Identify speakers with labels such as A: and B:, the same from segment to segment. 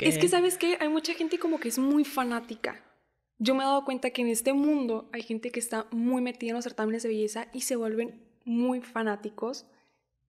A: Es que, ¿sabes qué? Hay mucha gente como que es muy fanática. Yo me he dado cuenta que en este mundo hay gente que está muy metida en los certámenes de belleza y se vuelven muy fanáticos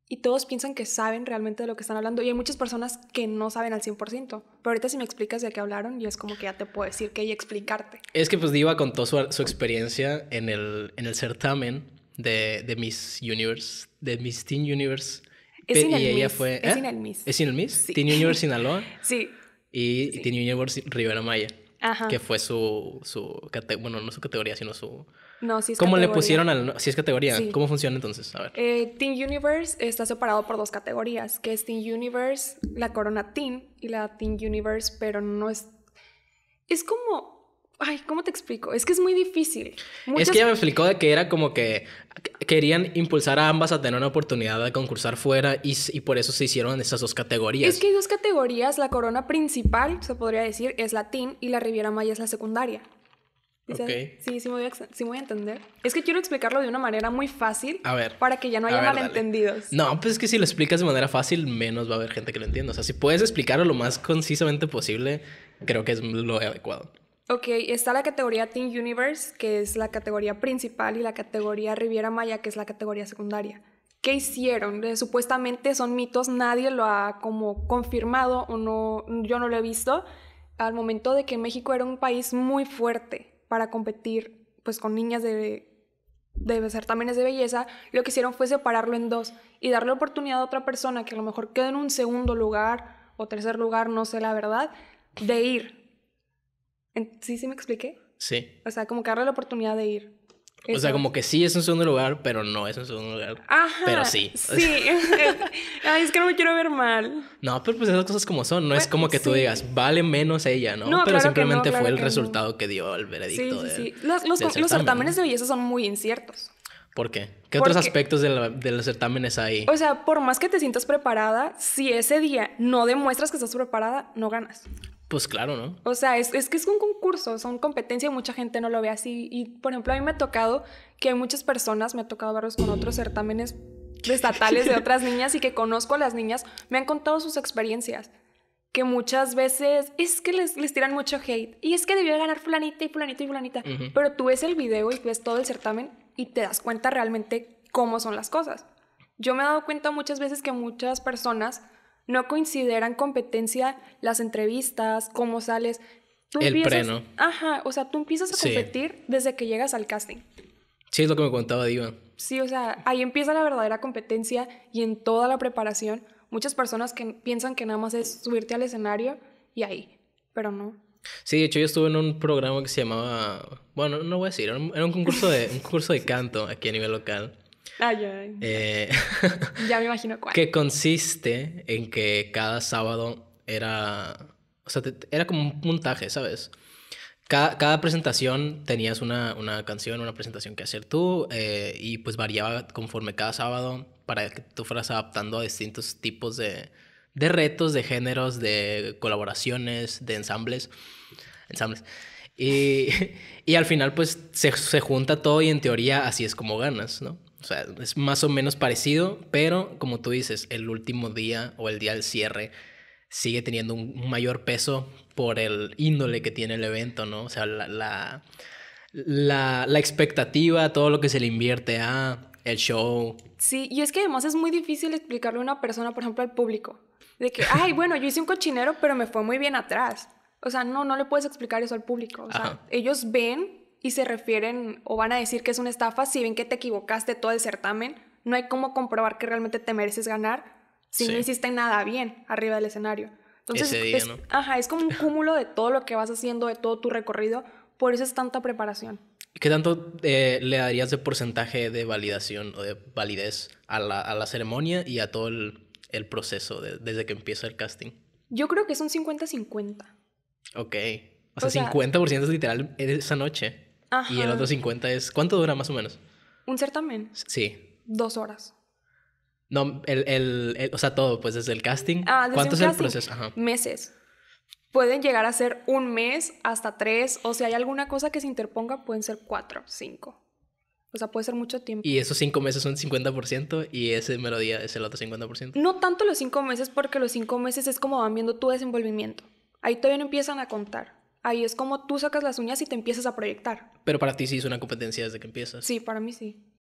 A: y todos piensan que saben realmente de lo que están hablando y hay muchas personas que no saben al 100%. Pero ahorita si me explicas de qué hablaron, y es como que ya te puedo decir que y explicarte.
B: Es que pues Diva contó su, experiencia en el, en el certamen de, de Miss Universe, de Miss Teen Universe. Es Pe el Y ella fue, Es sin ¿eh? ¿Es Miss? Sí. Teen Universe Sinaloa. sí. Y, Teen Universe Rivera Maya. Ajá. Que fue su, su, bueno, no su categoría, sino su...
A: No, sí es ¿Cómo le pusieron
B: al...? Si es categoría, ¿cómo funciona entonces? A ver.
A: Eh, Teen Universe está separado por dos categorías, que es Teen Universe, la corona Teen y la Teen Universe, pero no es... Es como ay, ¿cómo te explico? Es que es muy difícil.
B: Es que ella me explicó de que era como que querían impulsar a ambas a tener una oportunidad de concursar fuera y, por eso se hicieron esas dos categorías. Es
A: que hay dos categorías, la corona principal, se podría decir, es latín y la Riviera Maya es la secundaria. ¿Sí? Sí, sí me, voy a, entender. Es que quiero explicarlo de una manera muy fácil. Para que ya no haya malentendidos.
B: No, pues es que si lo explicas de manera fácil, menos va a haber gente que lo entienda. O sea, si puedes explicarlo lo más concisamente posible, creo que es lo adecuado.
A: Ok, está la categoría Teen Universe, que es la categoría principal, y la categoría Riviera Maya, que es la categoría secundaria. ¿Qué hicieron? Eh, supuestamente son mitos, nadie lo ha como confirmado o no, yo no lo he visto, al momento de que México era un país muy fuerte para competir pues con niñas de, de certámenes de belleza, lo que hicieron fue separarlo en dos y darle oportunidad a otra persona que a lo mejor queda en un segundo lugar o tercer lugar, no sé la verdad, de ir ¿Sí, sí me expliqué? Sí. O sea, como que darle la oportunidad de ir. O sea, como
B: que sí es un segundo lugar, pero no es un segundo lugar. Ajá. Pero sí. Sí.
A: Ay, es que no me quiero ver mal.
B: No, pero pues esas cosas como son. No es pues, como que tú digas, vale menos ella, ¿no? no pero simplemente fue el resultado que dio el veredicto.
A: Sí, sí, sí. Los, los, certámenes de belleza son muy inciertos.
B: ¿Por qué? ¿Qué otros aspectos de, de, los certámenes hay? O
A: sea, por más que te sientas preparada, si ese día no demuestras que estás preparada, no ganas.
B: Pues claro, ¿no?
A: O sea, es, que es un concurso, son competencia y mucha gente no lo ve así. Y, por ejemplo, a mí me ha tocado que hay muchas personas, me ha tocado verlos con otros certámenes estatales de otras niñas y que conozco a las niñas, me han contado sus experiencias. Que muchas veces es que les, tiran mucho hate. Y es que debió ganar fulanita y fulanita y fulanita. Pero tú ves el video y ves todo el certamen y te das cuenta realmente cómo son las cosas. Yo me he dado cuenta muchas veces que muchas personas no consideran competencia las entrevistas, cómo sales.
B: Tú el preno.
A: Ajá, o sea, tú empiezas a competir desde que llegas al casting.
B: Sí, es lo que me contaba Diva.
A: Sí, o sea, ahí empieza la verdadera competencia y en toda la preparación, muchas personas que piensan que nada más es subirte al escenario y ahí, pero no.
B: Sí, de hecho yo estuve en un programa que se llamaba, bueno, no voy a decir, era un, concurso de un concurso de canto aquí a nivel local. Eh,
A: ya me imagino cuál. Que
B: consiste en que cada sábado era. O sea, era como un puntaje, ¿sabes? Cada, cada presentación tenías una, una, canción, una presentación que hacer tú, eh, y pues variaba conforme cada sábado para que tú fueras adaptando a distintos tipos de, de retos, de géneros, de colaboraciones, de ensambles. Ensambles. Y, y, al final, pues, se, se, junta todo y en teoría así es como ganas, ¿no? O sea, es más o menos parecido, pero como tú dices, el último día o el día del cierre sigue teniendo un mayor peso por el índole que tiene el evento, ¿no? O sea, la, la, la, la expectativa, todo lo que se le invierte a el show.
A: Sí, y es que además es muy difícil explicarle a una persona, por ejemplo, al público, de que, ay, bueno, yo hice un cochinero, pero me fue muy bien atrás. O sea, no, no le puedes explicar eso al público. O sea, ellos ven y se refieren o van a decir que es una estafa si ven que te equivocaste todo el certamen. No hay cómo comprobar que realmente te mereces ganar si no hiciste nada bien arriba del escenario. Entonces, es, ajá, es como un cúmulo de todo lo que vas haciendo, de todo tu recorrido. Por eso es tanta preparación.
B: ¿Qué tanto eh, le darías de porcentaje de validación o de validez a la, a la ceremonia y a todo el, el proceso desde que empieza el casting?
A: Yo creo que son 50-50.
B: Ok. O, sea, 50% es literal esa noche. Y el otro 50 es... ¿Cuánto dura más o menos?
A: Un certamen.
B: Sí.
A: Dos horas.
B: No, el, el, o sea, todo, pues desde el casting. Ah, desde ¿Cuánto es el proceso? Ajá.
A: Meses. Pueden llegar a ser un mes hasta tres, o si hay alguna cosa que se interponga, pueden ser cuatro, cinco. O sea, puede ser mucho tiempo. Y esos cinco
B: meses son 50% y ese melodía es el otro 50%.
A: No tanto los cinco meses, porque los cinco meses es como van viendo tu desenvolvimiento. Ahí todavía no empiezan a contar ahí es como tú sacas las uñas y te empiezas a proyectar.
B: Pero para ti sí es una competencia desde que empiezas.
A: Sí, para mí sí.